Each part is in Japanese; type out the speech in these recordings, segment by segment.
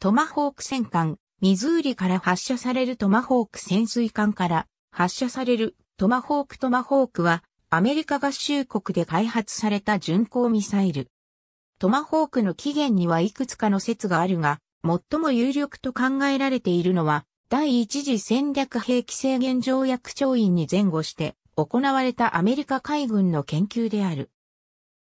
トマホーク戦艦、ミズーリから発射されるトマホーク潜水艦から発射されるトマホークトマホークはアメリカ合衆国で開発された巡航ミサイル。トマホークの起源にはいくつかの説があるが、最も有力と考えられているのは、第一次戦略兵器制限条約調印に前後して行われたアメリカ海軍の研究である。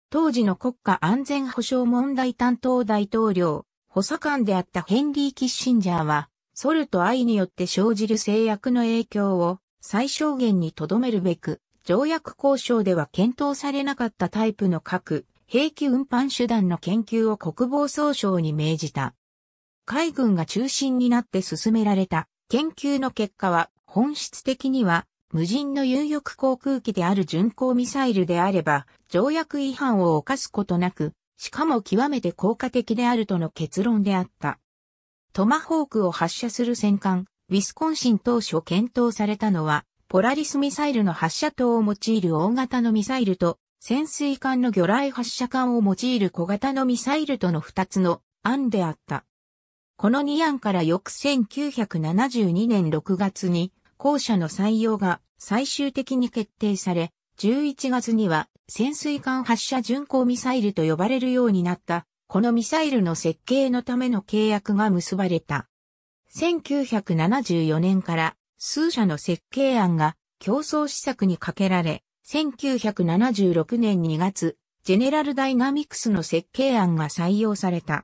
当時の国家安全保障問題担当大統領、補佐官であったヘンリー・キッシンジャーは、ソルと愛によって生じる制約の影響を最小限に留めるべく、条約交渉では検討されなかったタイプの核、兵器運搬手段の研究を国防総省に命じた。海軍が中心になって進められた研究の結果は本質的には無人の有力航空機である巡航ミサイルであれば条約違反を犯すことなくしかも極めて効果的であるとの結論であった。トマホークを発射する戦艦、ウィスコンシン当初検討されたのは、ポラリスミサイルの発射塔を用いる大型のミサイルと、潜水艦の魚雷発射艦を用いる小型のミサイルとの2つの案であった。この2案から翌1972年6月に、後者の採用が最終的に決定され、11月には潜水艦発射巡航ミサイルと呼ばれるようになった、このミサイルの設計のための契約が結ばれた。1974年から数社の設計案が競争施策にかけられ、1976年2月、ジェネラルダイナミクスの設計案が採用された。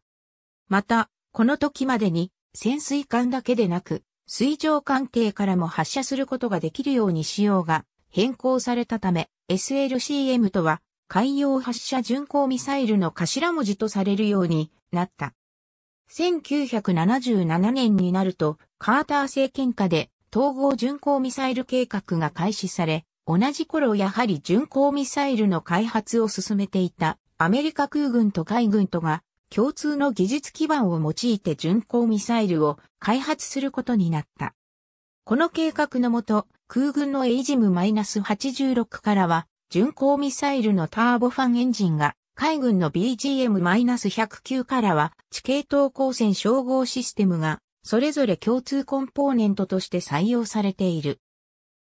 また、この時までに潜水艦だけでなく、水上艦艇からも発射することができるように仕様が変更されたため、SLCM とは、海洋発射巡航ミサイルの頭文字とされるようになった。1977年になると、カーター政権下で統合巡航ミサイル計画が開始され、同じ頃やはり巡航ミサイルの開発を進めていたアメリカ空軍と海軍とが共通の技術基盤を用いて巡航ミサイルを開発することになった。この計画のもと、空軍のエイジム -86 からは、巡航ミサイルのターボファンエンジンが、海軍の BGM-109 からは、地形等光線照合システムが、それぞれ共通コンポーネントとして採用されている。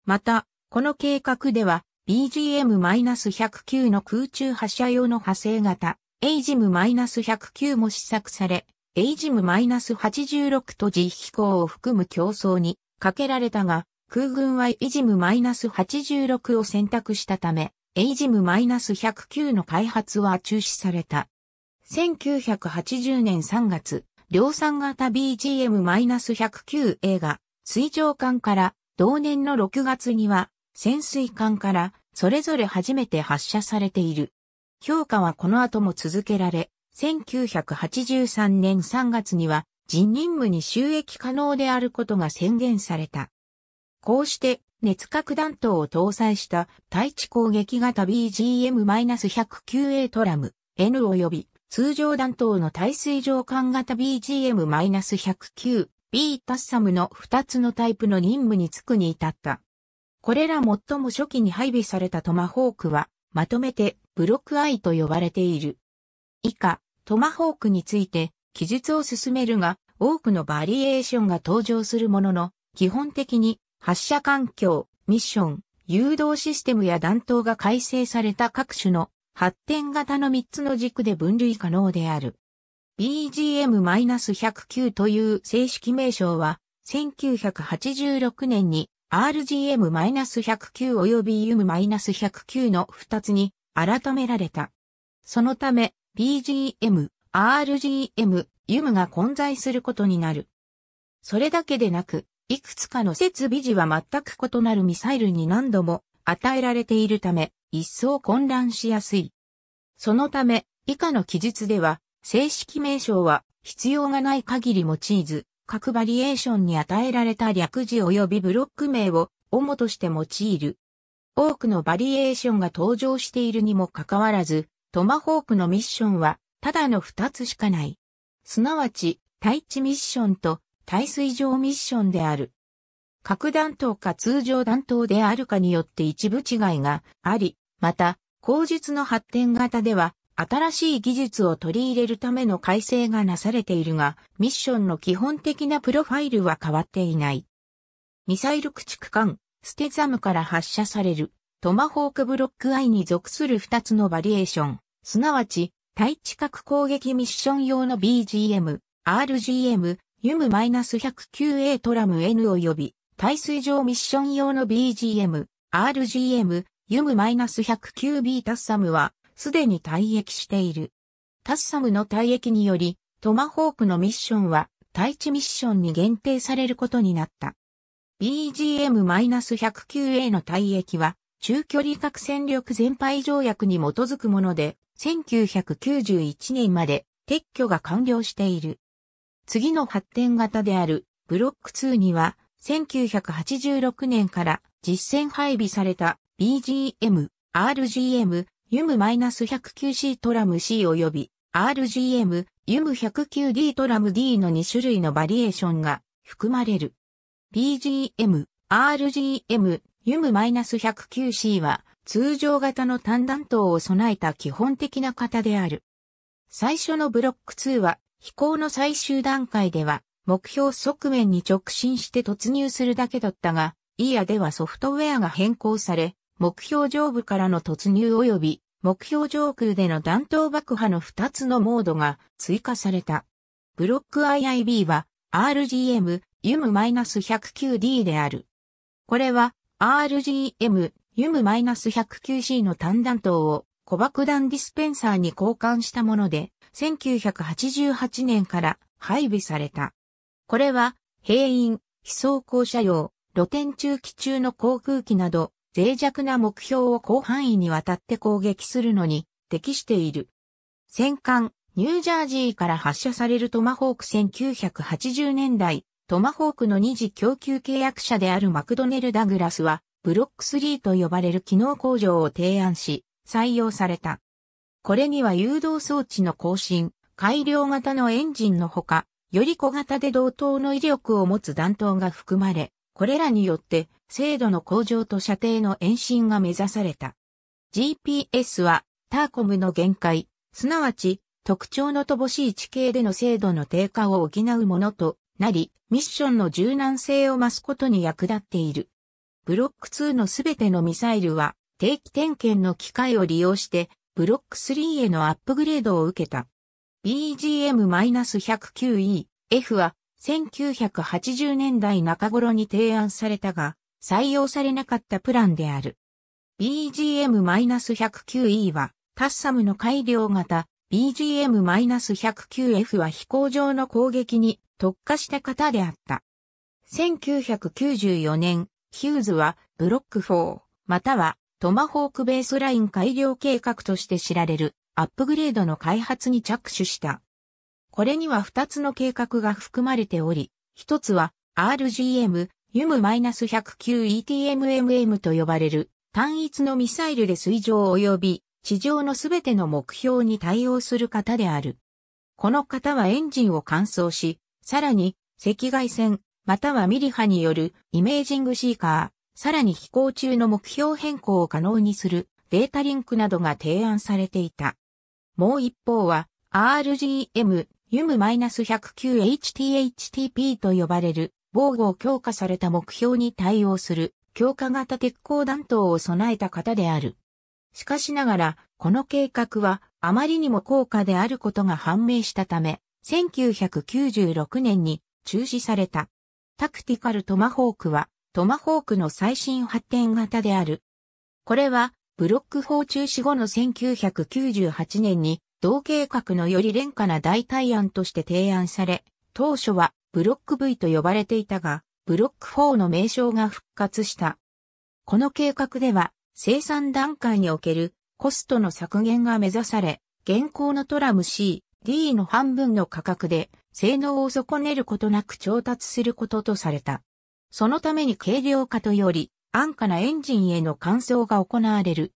また、この計画では、BGM-109 の空中発射用の派生型、エイジム -109 も試作され、エイジム -86 と実飛行を含む競争にかけられたが、空軍はイジム -86 を選択したため、エイジム -109 の開発は中止された。1980年3月、量産型 BGM-109A が水上艦から同年の6月には潜水艦からそれぞれ初めて発射されている。評価はこの後も続けられ、1983年3月には人任務に収益可能であることが宣言された。こうして、熱核弾頭を搭載した対地攻撃型 BGM-109A トラム N 及び通常弾頭の耐水上艦型 BGM-109B タッサムの2つのタイプの任務に就くに至った。これら最も初期に配備されたトマホークは、まとめてブロックアイと呼ばれている。以下、トマホークについて記述を進めるが、多くのバリエーションが登場するものの、基本的に発射環境、ミッション、誘導システムや弾頭が改正された各種の発展型の3つの軸で分類可能である。BGM-109 という正式名称は、1986年に RGM-109 及び U-109 の2つに改められた。そのため、BGM、RGM、U m が混在することになる。それだけでなく、いくつかの設備時は全く異なるミサイルに何度も与えられているため、一層混乱しやすい。そのため、以下の記述では、正式名称は必要がない限り用いず、各バリエーションに与えられた略字及びブロック名を主として用いる。多くのバリエーションが登場しているにもかかわらず、トマホークのミッションは、ただの2つしかない。すなわち、対地ミッションと耐水上ミッションである。核弾頭か通常弾頭であるかによって一部違いがあり、また、口述の発展型では、新しい技術を取り入れるための改正がなされているが、ミッションの基本的なプロファイルは変わっていない。ミサイル駆逐艦、ステザムから発射される、トマホークブロックイに属する2つのバリエーション、すなわち、対地核攻撃ミッション用の BGM、RGM、ユム -109A トラム N 及び、耐水上ミッション用の BGM、RGM、ユム -109B タッサムは、すでに退役している。タッサムの退役により、トマホークのミッションは、対地ミッションに限定されることになった。BGM-109A の退役は、中距離核戦力全廃条約に基づくもので、1991年まで撤去が完了している。次の発展型であるブロック2には1986年から実戦配備された BGM、RGM、u m 1 0 9 c トラム C 及び RGM、u m 1 0 9 d トラム D の2種類のバリエーションが含まれる。BGM、RGM、u m 1 0 9 c は通常型の単弾頭を備えた基本的な型である。最初のブロック2は飛行の最終段階では、目標側面に直進して突入するだけだったが、イヤではソフトウェアが変更され、目標上部からの突入及び、目標上空での弾頭爆破の2つのモードが追加された。ブロック IIB は RGM u m 1 0 9 d である。これは RGM u m 1 0 9 c の単弾頭を小爆弾ディスペンサーに交換したもので、1988年から配備された。これは、兵員、非装甲車用、露天中期中の航空機など、脆弱な目標を広範囲にわたって攻撃するのに適している。戦艦、ニュージャージーから発射されるトマホーク1980年代、トマホークの二次供給契約者であるマクドネル・ダグラスは、ブロック3と呼ばれる機能工場を提案し、採用された。これには誘導装置の更新、改良型のエンジンのほか、より小型で同等の威力を持つ弾頭が含まれ、これらによって精度の向上と射程の延伸が目指された。GPS はターコムの限界、すなわち特徴の乏しい地形での精度の低下を補うものとなり、ミッションの柔軟性を増すことに役立っている。ブロック2のすべてのミサイルは定期点検の機械を利用してブロック3へのアップグレードを受けた。BGM-109E、F は1980年代中頃に提案されたが、採用されなかったプランである。BGM-109E は、タッサムの改良型、BGM-109F は飛行場の攻撃に特化した型であった。1994年、ヒューズはブロック4、またはトマホークベースライン改良計画として知られるアップグレードの開発に着手した。これには2つの計画が含まれており、1つは RGM、u m 1 0 9 e t m m m と呼ばれる単一のミサイルで水上及び地上のすべての目標に対応する方である。この方はエンジンを乾燥し、さらに赤外線、またはミリ波によるイメージングシーカー、さらに飛行中の目標変更を可能にするデータリンクなどが提案されていた。もう一方は RGM、u m 1 0 9 h t h t p と呼ばれる防護を強化された目標に対応する強化型鉄鋼弾頭を備えた型である。しかしながら、この計画はあまりにも高価であることが判明したため、1996年に中止された。タクティカルトマホークはトマホークの最新発展型である。これは、ブロック砲中止後の1998年に、同計画のより廉価な代替案として提案され、当初はブロック V と呼ばれていたが、ブロック4の名称が復活した。この計画では、生産段階におけるコストの削減が目指され、現行のトラム C、D の半分の価格で、性能を損ねることなく調達することとされた。そのために軽量化とより安価なエンジンへの換装が行われる。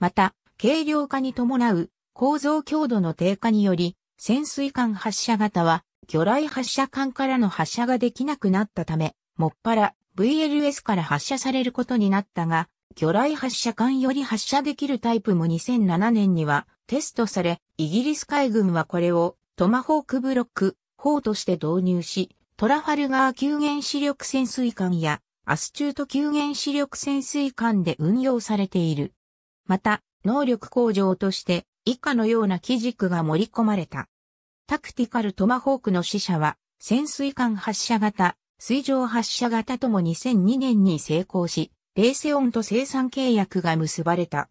また、軽量化に伴う構造強度の低下により、潜水艦発射型は魚雷発射艦からの発射ができなくなったため、もっぱら VLS から発射されることになったが、魚雷発射艦より発射できるタイプも2007年にはテストされ、イギリス海軍はこれをトマホークブロック砲として導入し、トラファルガー急援視力潜水艦やアスチュート急援視力潜水艦で運用されている。また、能力向上として以下のような基軸が盛り込まれた。タクティカルトマホークの死者は潜水艦発射型、水上発射型とも2002年に成功し、レーセオンと生産契約が結ばれた。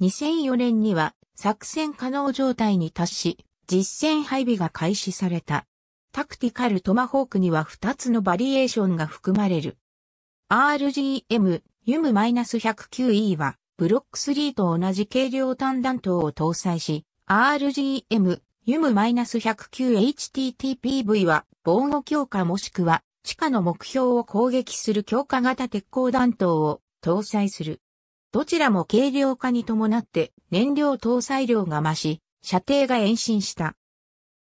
2004年には作戦可能状態に達し、実戦配備が開始された。タクティカルトマホークには2つのバリエーションが含まれる。RGM、u m 1 0 9 e は、ブロック3と同じ軽量単弾頭を搭載し、RGM、u m 1 0 9 h t t p v は、防護強化もしくは、地下の目標を攻撃する強化型鉄鋼弾頭を搭載する。どちらも軽量化に伴って燃料搭載量が増し、射程が延伸した。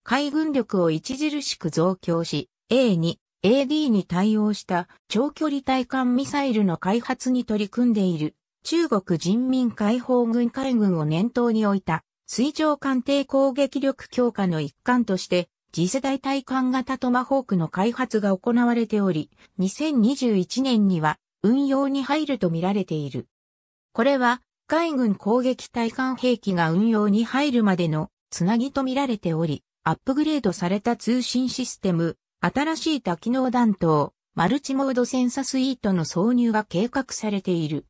海軍力を著しく増強し、A2、AD に対応した長距離対艦ミサイルの開発に取り組んでいる中国人民解放軍海軍を念頭に置いた水上艦艇攻撃力強化の一環として次世代対艦型トマホークの開発が行われており、2021年には運用に入ると見られている。これは海軍攻撃対艦兵器が運用に入るまでのつなぎと見られており、アップグレードされた通信システム、新しい多機能弾頭、マルチモードセンサスイートの挿入が計画されている。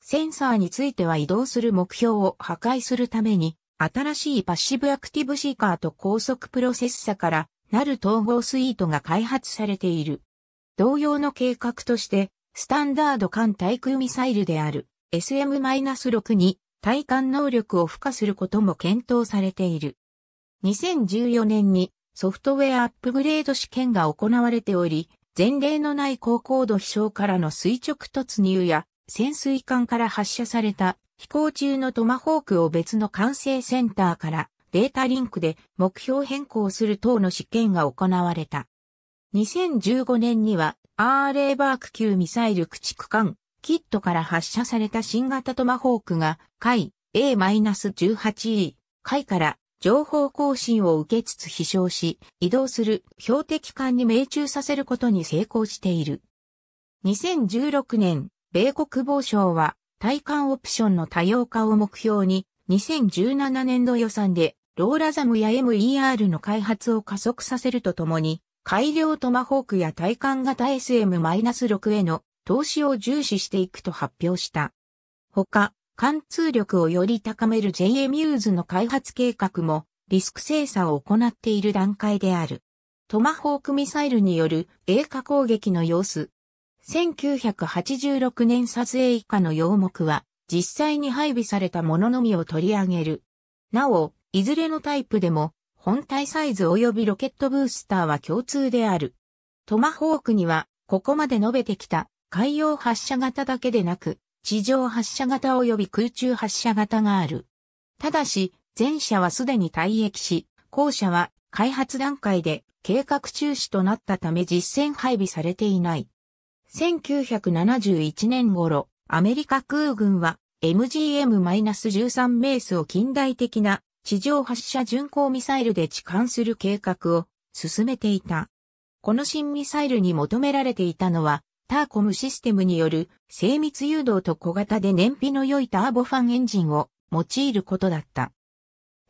センサーについては移動する目標を破壊するために、新しいパッシブアクティブシーカーと高速プロセッサからなる統合スイートが開発されている。同様の計画として、スタンダード艦対空ミサイルである SM-6 に対艦能力を付加することも検討されている。2014年にソフトウェアアップグレード試験が行われており、前例のない高高度飛翔からの垂直突入や潜水艦から発射された飛行中のトマホークを別の管制センターからデータリンクで目標変更する等の試験が行われた。2015年には RA バーク級ミサイル駆逐艦キットから発射された新型トマホークが、海 A-18E、海から情報更新を受けつつ飛翔し、移動する標的艦に命中させることに成功している。2016年、米国防省は、対艦オプションの多様化を目標に、2017年度予算で、ローラザムや MER の開発を加速させるとともに、改良トマホークや対艦型 SM-6 への投資を重視していくと発表した。他、貫通力をより高める JA ミューズの開発計画もリスク精査を行っている段階である。トマホークミサイルによる映画攻撃の様子。1986年撮影以下の要目は実際に配備されたもののみを取り上げる。なお、いずれのタイプでも本体サイズ及びロケットブースターは共通である。トマホークにはここまで述べてきた海洋発射型だけでなく地上発射型及び空中発射型がある。ただし、前者はすでに退役し、後者は開発段階で計画中止となったため実戦配備されていない。1971年頃、アメリカ空軍は MGM-13 メースを近代的な地上発射巡航ミサイルで置換する計画を進めていた。この新ミサイルに求められていたのはターコムシステムによる精密誘導と小型で燃費の良いターボファンエンジンを用いることだった。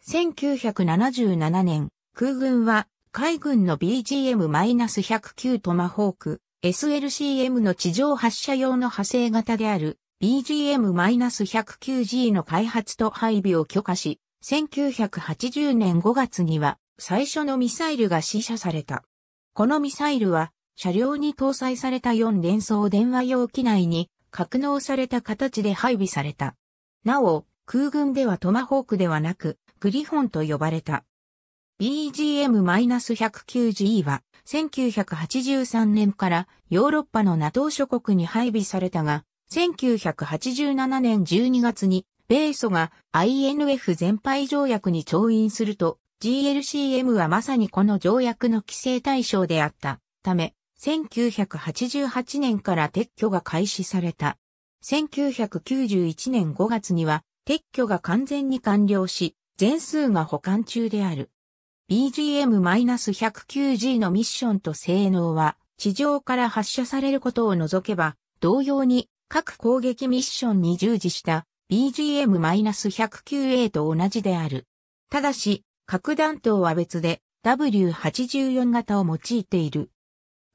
1977年、空軍は海軍の BGM-109 トマホーク SLCM の地上発射用の派生型である BGM-109G の開発と配備を許可し、1980年5月には最初のミサイルが試射された。このミサイルは車両に搭載された4連装電話用機内に格納された形で配備された。なお、空軍ではトマホークではなく、グリフォンと呼ばれた。BGM-109G は1983年からヨーロッパの NATO 諸国に配備されたが、1987年12月に米ソが INF 全廃条約に調印すると、GLCM はまさにこの条約の規制対象であったため、1988年から撤去が開始された。1991年5月には撤去が完全に完了し、全数が保管中である。BGM-109G のミッションと性能は地上から発射されることを除けば、同様に各攻撃ミッションに従事した BGM-109A と同じである。ただし、核弾頭は別で W84 型を用いている。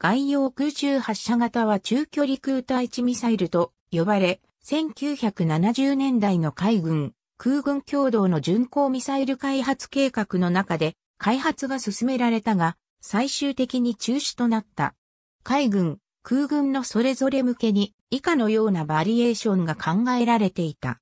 外洋空中発射型は中距離空対地ミサイルと呼ばれ、1970年代の海軍、空軍共同の巡航ミサイル開発計画の中で開発が進められたが、最終的に中止となった。海軍、空軍のそれぞれ向けに以下のようなバリエーションが考えられていた。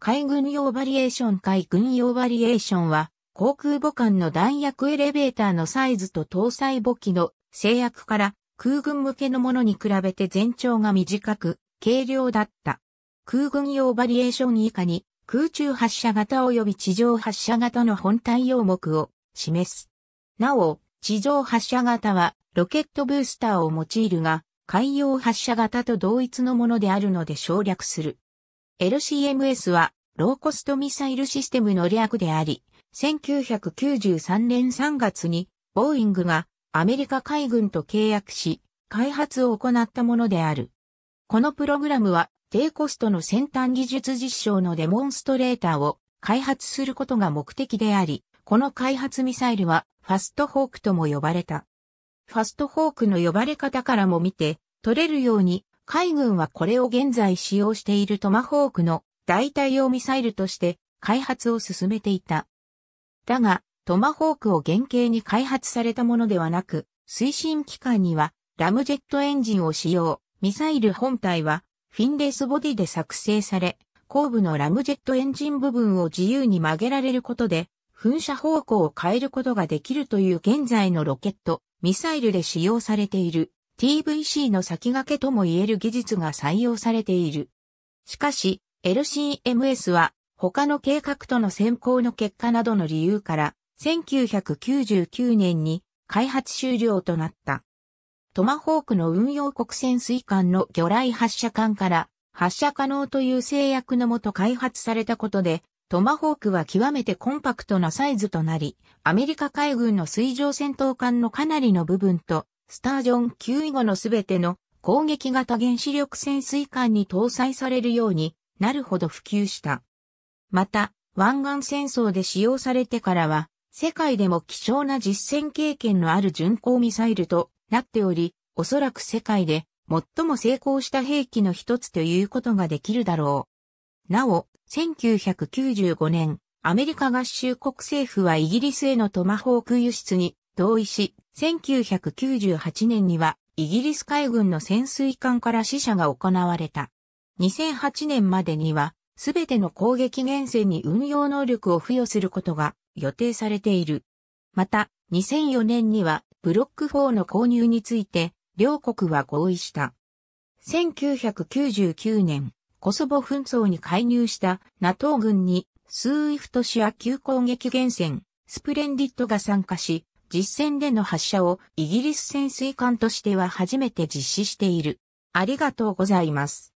海軍用バリエーション海軍用バリエーションは航空母艦の弾薬エレベーターのサイズと搭載母機の制約から空軍向けのものに比べて全長が短く、軽量だった。空軍用バリエーション以下に空中発射型及び地上発射型の本体用目を示す。なお、地上発射型はロケットブースターを用いるが、海洋発射型と同一のものであるので省略する。LCMS はローコストミサイルシステムの略であり、1993年3月に、ボーイングがアメリカ海軍と契約し、開発を行ったものである。このプログラムは、低コストの先端技術実証のデモンストレーターを開発することが目的であり、この開発ミサイルは、ファストホークとも呼ばれた。ファストホークの呼ばれ方からも見て、取れるように、海軍はこれを現在使用しているトマホークの代替用ミサイルとして開発を進めていた。だが、トマホークを原型に開発されたものではなく、推進機関にはラムジェットエンジンを使用、ミサイル本体はフィンレスボディで作成され、後部のラムジェットエンジン部分を自由に曲げられることで、噴射方向を変えることができるという現在のロケット、ミサイルで使用されている TVC の先駆けとも言える技術が採用されている。しかし、LCMS は他の計画との選考の結果などの理由から、1999年に開発終了となった。トマホークの運用国潜水艦の魚雷発射艦から発射可能という制約のもと開発されたことで、トマホークは極めてコンパクトなサイズとなり、アメリカ海軍の水上戦闘艦のかなりの部分と、スタージョン9以後のすべての攻撃型原子力潜水艦に搭載されるようになるほど普及した。また、湾岸戦争で使用されてからは、世界でも貴重な実戦経験のある巡航ミサイルとなっており、おそらく世界で最も成功した兵器の一つということができるだろう。なお、1995年、アメリカ合衆国政府はイギリスへのトマホーク輸出に同意し、1998年にはイギリス海軍の潜水艦から死者が行われた。2008年までにはすべての攻撃源泉に運用能力を付与することが予定されている。また、2004年にはブロック4の購入について両国は合意した。1999年、コソボ紛争に介入した NATO 軍にスーイフトシア級攻撃源泉スプレンディットが参加し、実戦での発射をイギリス潜水艦としては初めて実施している。ありがとうございます。